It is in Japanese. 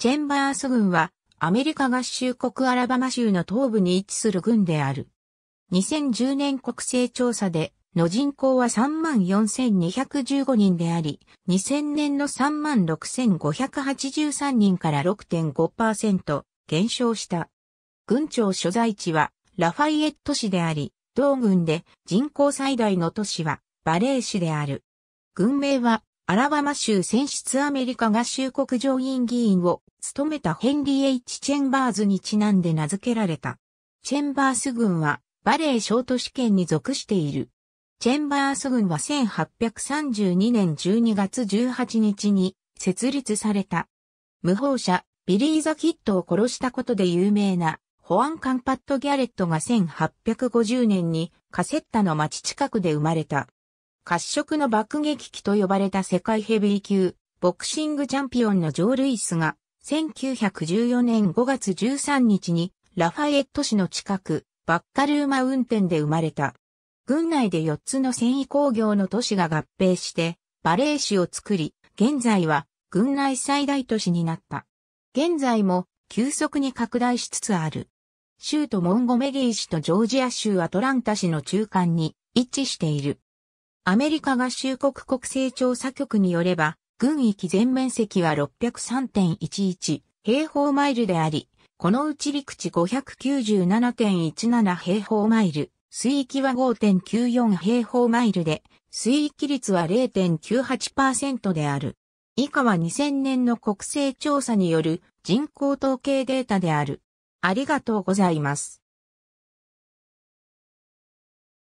チェンバース軍はアメリカ合衆国アラバマ州の東部に位置する軍である。2010年国勢調査での人口は34,215人であり、2000年の36,583人から6.5%減少した。軍庁所在地はラファイエット市であり、同軍で人口最大の都市はバレー市である。軍名はアラバマ州選出アメリカ合衆国上院議員を務めたヘンリー・ H・ チェンバーズにちなんで名付けられた。チェンバース軍はバレーショート試験に属している。チェンバース軍は1832年12月18日に設立された。無法者、ビリー・ザ・キッドを殺したことで有名な保安官パット・ギャレットが1850年にカセッタの町近くで生まれた。褐色の爆撃機と呼ばれた世界ヘビー級、ボクシングチャンピオンのジョー・ルイスが、1914年5月13日に、ラファエット市の近く、バッカルーマ運転で生まれた。軍内で4つの繊維工業の都市が合併して、バレー市を作り、現在は、軍内最大都市になった。現在も、急速に拡大しつつある。州都モンゴメリー市とジョージア州アトランタ市の中間に位置している。アメリカ合衆国国勢調査局によれば、軍域全面積は603.11平方マイルであり、このうち陸地597.17平方マイル、水域は5.94平方マイルで、水域率は0.98%である。以下は2000年の国勢調査による人口統計データである。ありがとうございます。